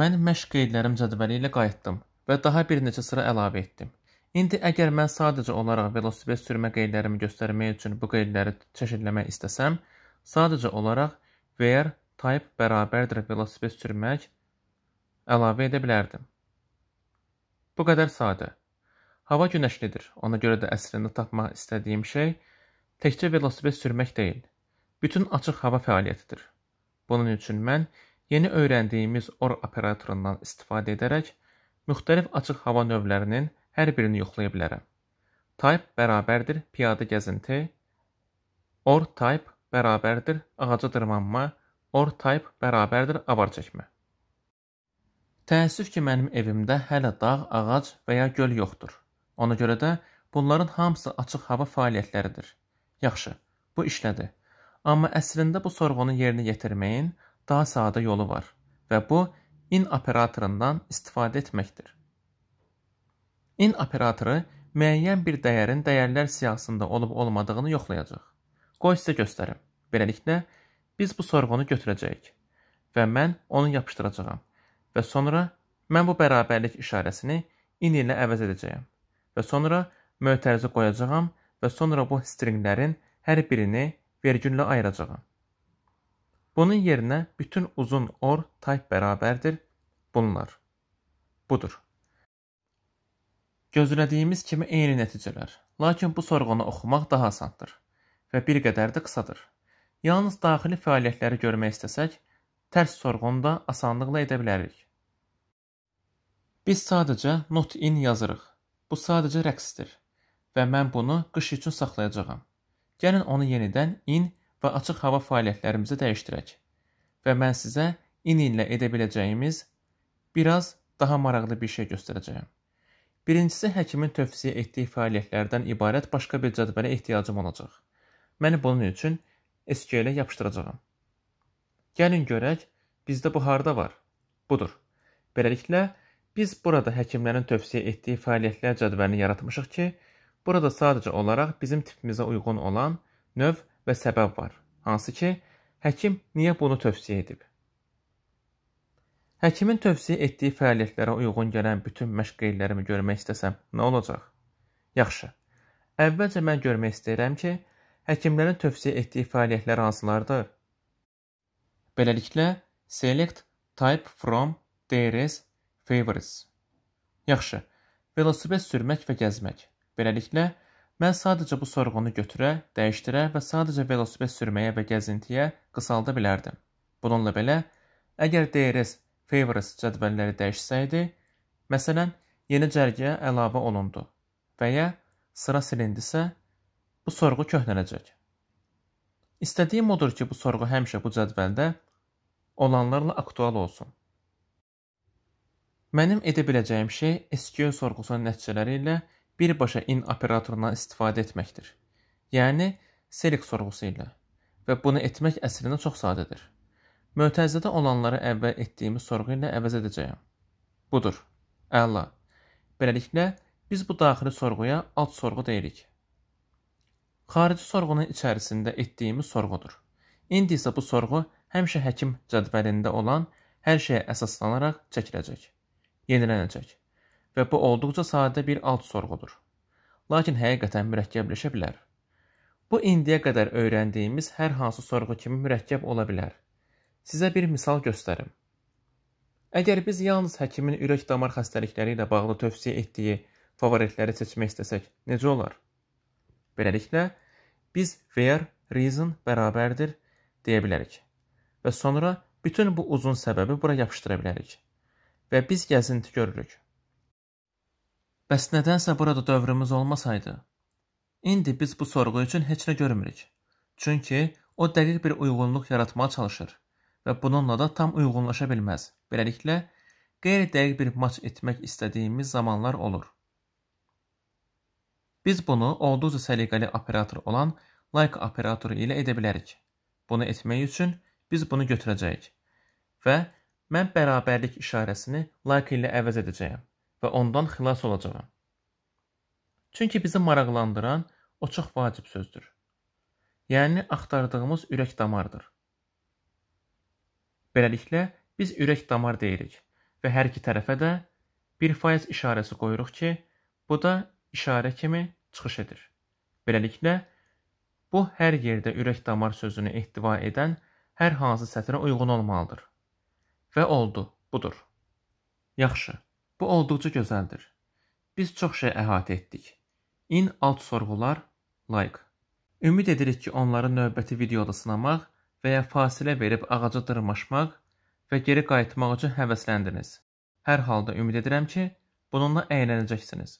Mən məşq qeydlərim cədvəli ilə qayıtdım və daha bir neçə sıra əlavə etdim. İndi əgər mən sadəcə olaraq velosiped sürmə qeydlərimi göstərmək üçün bu qeydləri çeşidləmək istəsəm, sadəcə olaraq where type bərabərdir velosiped sürmək əlavə edə bilərdim. Bu qədər sadə. Hava günəşlidir. Ona görə də əslində tapmaq istədiyim şey təkcə velosiped sürmək deyil, bütün açıq hava fəaliyyətidir. Bunun üçün mən Yeni öyrəndiyimiz or operatorundan istifadə edərək müxtəlif açıq hava növlərinin hər birini yoxlaya bilərəm. Type bərabərdir piyada gəzinti, or type bərabərdir ağaca dırmanma, or type bərabərdir avar çəkmə. Təəssüf ki, mənim evimdə hələ dağ, ağac və ya göl yoxdur. Ona görə də bunların hamısı açıq hava fəaliyyətləridir. Yaxşı, bu işlədi. Amma əslində bu sorğunu yerinə yetirməyin, daha sadə yolu var və bu in operatorundan istifadə etməkdir. In operatoru müəyyən bir dəyərin dəyərlər siyahısında olub-olmadığını yoxlayacaq. Qoy sizə göstərim. Beləliklə, biz bu sorğunu götürəcəyik və mən onu yapışdıracağam və sonra mən bu bərabərlik işarəsini in ilə əvəz edəcəyəm və sonra mötərizə qoyacağam və sonra bu stringlərin hər birini vergüllə ayıracağam. Bunun yerinə bütün uzun or tayf bərabərdir bunlar. Budur. Gözlədiyimiz kimi eyni nəticələr. Lakin bu sorğunu oxumaq daha asandır və bir qədər də qısadır. Yalnız daxili fəaliyyətləri görmək istəsək, tərs sorğunu da asanlıqla edə bilərik. Biz sadəcə not in yazırıq. Bu sadəcə rəqsdir və mən bunu qış üçün saxlayacağam. Gəlin onu yenidən in və açıq hava fəaliyyətlərimizi dəyişdirək və mən sizə ini ilə edə biləcəyimiz biraz daha maraqlı bir şey göstərəcəyəm. Birincisi həkimin tövsiyə etdiyi fəaliyyətlərdən ibarət başqa bir cədvələ ehtiyacım olacaq. Mən bunun üçün SQL-ə yapışdıracağam. Gəlin görək, bizdə bu harda var? Budur. Beləliklə, biz burada həkimlərin tövsiyə etdiyi fəaliyyətlər cədvəlini yaratmışıq ki, burada sadəcə olaraq bizim tipimizə uyğun olan növ və səbəb var. Hansı ki, həkim niyə bunu tövsiyə edib? Həkimin tövsiyə etdiyi fəaliyyətlərə uyğun gələn bütün məşq qeyrlərimi görmək istəsəm, nə olacaq? Yaxşı. Əvvəlcə mən görmək istəyirəm ki, həkimlərin tövsiyə etdiyi fəaliyyətlər hansılardır? Beləliklə, select type from DRS favorites. Yaxşı. Velosiped sürmək və gəzmək. Beləliklə, Mən sadəcə bu sorğunu götürə, dəyişdirə və sadəcə velosiped sürməyə və gəzintiyə qısalda bilərdim. Bununla belə, əgər DRS Favors cədvəlləri dəyişsəydi, məsələn, yeni cərgəyə əlavə olundu və ya sıra silindisə, bu sorğu köhnələcək. İstədiyim odur ki, bu sorğu həmişə bu cədvəldə olanlarla aktual olsun. Mənim edə biləcəyim şey SQL sorğusunun nəticələri ilə birbaşa in operatorundan istifadə etməkdir. Yəni, selik sorğusu ilə və bunu etmək əslində çox sadədir. Mötəzədə olanları əvvəl etdiyimiz sorğu ilə əvəz edəcəyəm. Budur. Əla. Beləliklə, biz bu daxili sorğuya alt sorğu deyirik. Xarici sorğunun içərisində etdiyimiz sorğudur. İndi isə bu sorğu həmişə həkim cədvəlində olan hər şeyə əsaslanaraq çəkiləcək, yenilənəcək və bu olduqca sadə bir alt sorğudur. Lakin həqiqətən mürəkkəbləşə bilər. Bu indiyə qədər öyrəndiyimiz hər hansı sorğu kimi mürəkkəb ola bilər. Sizə bir misal göstərim. Əgər biz yalnız həkimin ürək damar xəstəlikləri ilə bağlı tövsiyə etdiyi favoritləri seçmək istəsək, necə olar? Beləliklə, biz where, reason bərabərdir deyə bilərik və sonra bütün bu uzun səbəbi bura yapışdıra bilərik və biz gəzinti görürük. Bəs nədənsə burada dövrümüz olmasaydı, indi biz bu sorğu üçün heç nə görmürük. Çünki o dəqiq bir uyğunluq yaratmağa çalışır və bununla da tam uyğunlaşa bilməz. Beləliklə, qeyri-dəqiq bir maç etmək istədiyimiz zamanlar olur. Biz bunu olduqca səliqəli operator olan like operatoru ilə edə bilərik. Bunu etmək üçün biz bunu götürəcəyik və mən bərabərlik işarəsini like ilə əvəz edəcəyəm və ondan xilas olacağam. Çünki bizi maraqlandıran o çox vacib sözdür. Yəni axtardığımız ürək damardır. Beləliklə biz ürək damar deyirik və hər iki tərəfə də 1% işarəsi qoyuruq ki, bu da işarə kimi çıxış edir. Beləliklə bu hər yerdə ürək damar sözünü ehtiva edən hər hansı sətrə uyğun olmalıdır. Və oldu, budur. Yaxşı. Bu olduqca gözəldir. Biz çox şey əhatə etdik. İn alt sorğular like. Ümid edirik ki, onları növbəti videoda sınamaq və ya fasilə verib ağaca dırmaşmaq və geri qayıtmaq üçün həvəsləndiniz. Hər halda ümid edirəm ki, bununla əylənəcəksiniz.